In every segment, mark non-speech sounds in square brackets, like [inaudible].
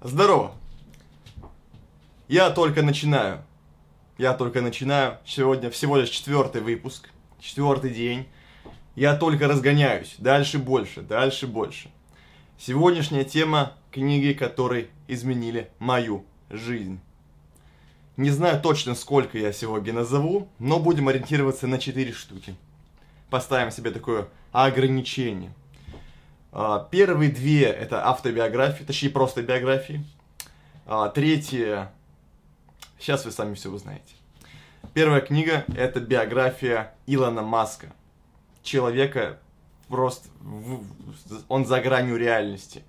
Здорово! Я только начинаю. Я только начинаю. Сегодня всего лишь четвертый выпуск, четвертый день. Я только разгоняюсь. Дальше больше, дальше больше. Сегодняшняя тема книги, которые изменили мою жизнь. Не знаю точно, сколько я сегодня назову, но будем ориентироваться на четыре штуки. Поставим себе такое ограничение – а, первые две – это автобиографии, точнее, просто биографии. А, третья – сейчас вы сами все узнаете. Первая книга – это биография Илона Маска. Человека просто... Он за гранью реальности.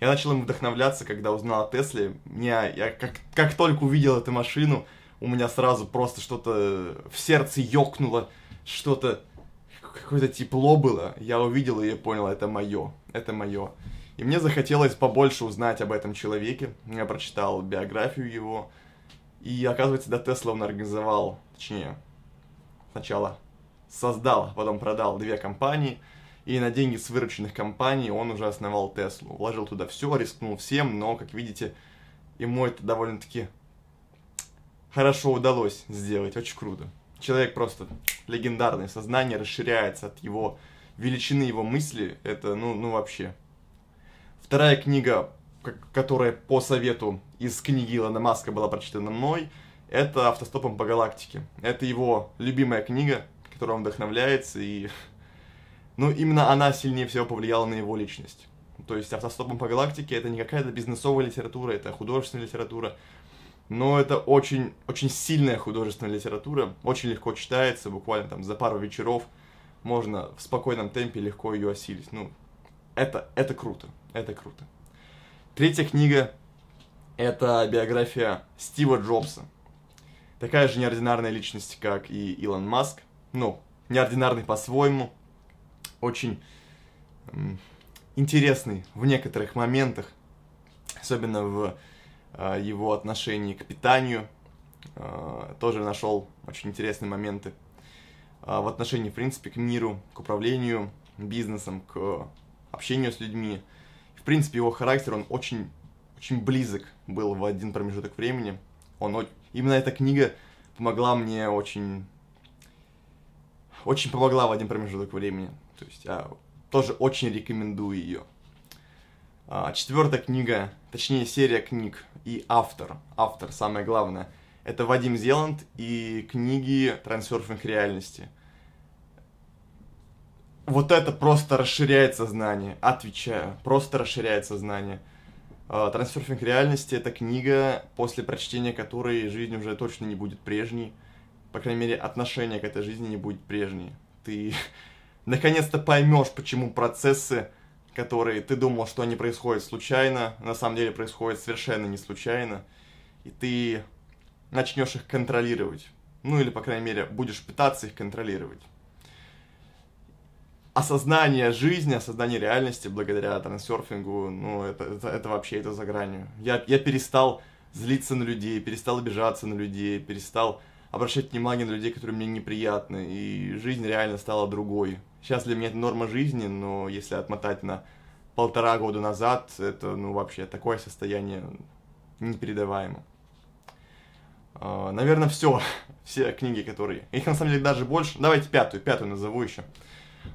Я начал им вдохновляться, когда узнал о Тесле. Меня, я как, как только увидел эту машину, у меня сразу просто что-то в сердце ёкнуло, что-то какое-то тепло было. Я увидел и я понял, это мое, это мое. И мне захотелось побольше узнать об этом человеке. Я прочитал биографию его. И оказывается, до Тесла он организовал, точнее, сначала создал, потом продал две компании. И на деньги с вырученных компаний он уже основал Теслу. Вложил туда все, рискнул всем, но, как видите, ему это довольно-таки хорошо удалось сделать. Очень круто человек просто легендарный, сознание расширяется от его величины его мысли, это, ну, ну вообще. Вторая книга, которая по совету из книги Илона Маска была прочитана мной, это «Автостопом по галактике». Это его любимая книга, которой он вдохновляется, и... Ну, именно она сильнее всего повлияла на его личность. То есть «Автостопом по галактике» — это не какая-то бизнесовая литература, это художественная литература, но это очень, очень сильная художественная литература, очень легко читается, буквально там за пару вечеров можно в спокойном темпе легко ее осилить. Ну, это, это круто, это круто. Третья книга — это биография Стива Джобса. Такая же неординарная личность, как и Илон Маск. Ну, неординарный по-своему, очень интересный в некоторых моментах, особенно в Э, его отношении к питанию. Э, тоже нашел очень интересные моменты э, в отношении, в принципе, к миру, к управлению бизнесом, к общению с людьми. В принципе, его характер, он очень, очень близок был в один промежуток времени. Он, именно эта книга помогла мне очень, очень помогла в один промежуток времени. То есть я тоже очень рекомендую ее. А, Четвертая книга, точнее серия книг и автор, автор, самое главное, это Вадим Зеланд и книги «Трансерфинг реальности». Вот это просто расширяет сознание, отвечаю, просто расширяет сознание. А, «Трансерфинг реальности» — это книга, после прочтения которой жизнь уже точно не будет прежней. По крайней мере, отношение к этой жизни не будет прежней. Ты [laughs] наконец-то поймешь, почему процессы которые ты думал, что они происходят случайно, на самом деле происходят совершенно не случайно, и ты начнешь их контролировать. Ну или, по крайней мере, будешь пытаться их контролировать. Осознание жизни, осознание реальности благодаря трансерфингу, ну это, это, это вообще это за гранью. Я, я перестал злиться на людей, перестал обижаться на людей, перестал обращать внимание на людей, которые мне неприятны, и жизнь реально стала другой. Сейчас для меня это норма жизни, но если отмотать на полтора года назад, это, ну, вообще такое состояние непередаваемо. А, наверное, все. [laughs] Все книги, которые... Их, на самом деле, даже больше. Давайте пятую, пятую назову еще.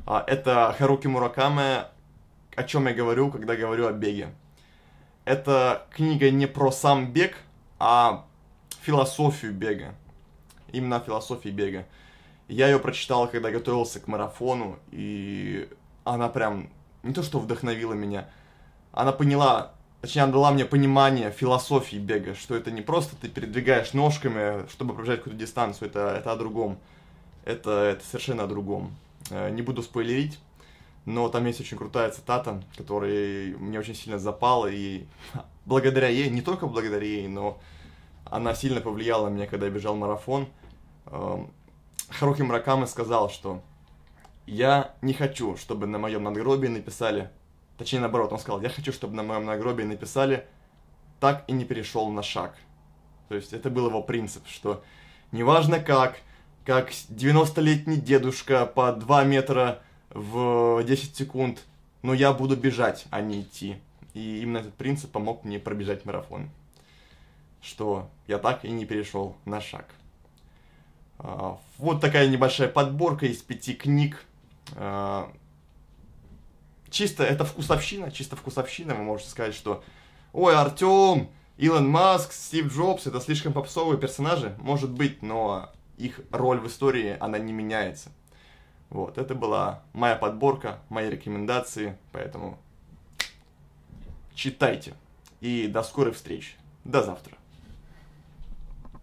А, это Харуки Муракаме «О чем я говорю, когда говорю о беге». Это книга не про сам бег, а философию бега. Именно о философии бега. Я ее прочитал, когда готовился к марафону, и она прям не то что вдохновила меня, она поняла, точнее, она дала мне понимание философии бега, что это не просто ты передвигаешь ножками, чтобы пробежать какую-то дистанцию, это, это о другом. Это, это совершенно о другом. Э, не буду спойлерить, но там есть очень крутая цитата, которая мне очень сильно запала, и [laughs] благодаря ей, не только благодаря ей, но она сильно повлияла на меня, когда я бежал марафон. Эм, Харуки Мракамы сказал, что «Я не хочу, чтобы на моем надгробии написали...» Точнее, наоборот, он сказал, «Я хочу, чтобы на моем надгробии написали «Так и не перешел на шаг». То есть это был его принцип, что неважно как, как 90-летний дедушка по 2 метра в 10 секунд, но я буду бежать, а не идти. И именно этот принцип помог мне пробежать марафон. Что я так и не перешел на шаг. А, вот такая небольшая подборка из пяти книг. А, чисто это вкусовщина, чисто вкусовщина. Вы можете сказать, что «Ой, Артем, Илон Маск, Стив Джобс — это слишком попсовые персонажи». Может быть, но их роль в истории, она не меняется. Вот, это была моя подборка, мои рекомендации, поэтому читайте. И до скорой встречи. До завтра.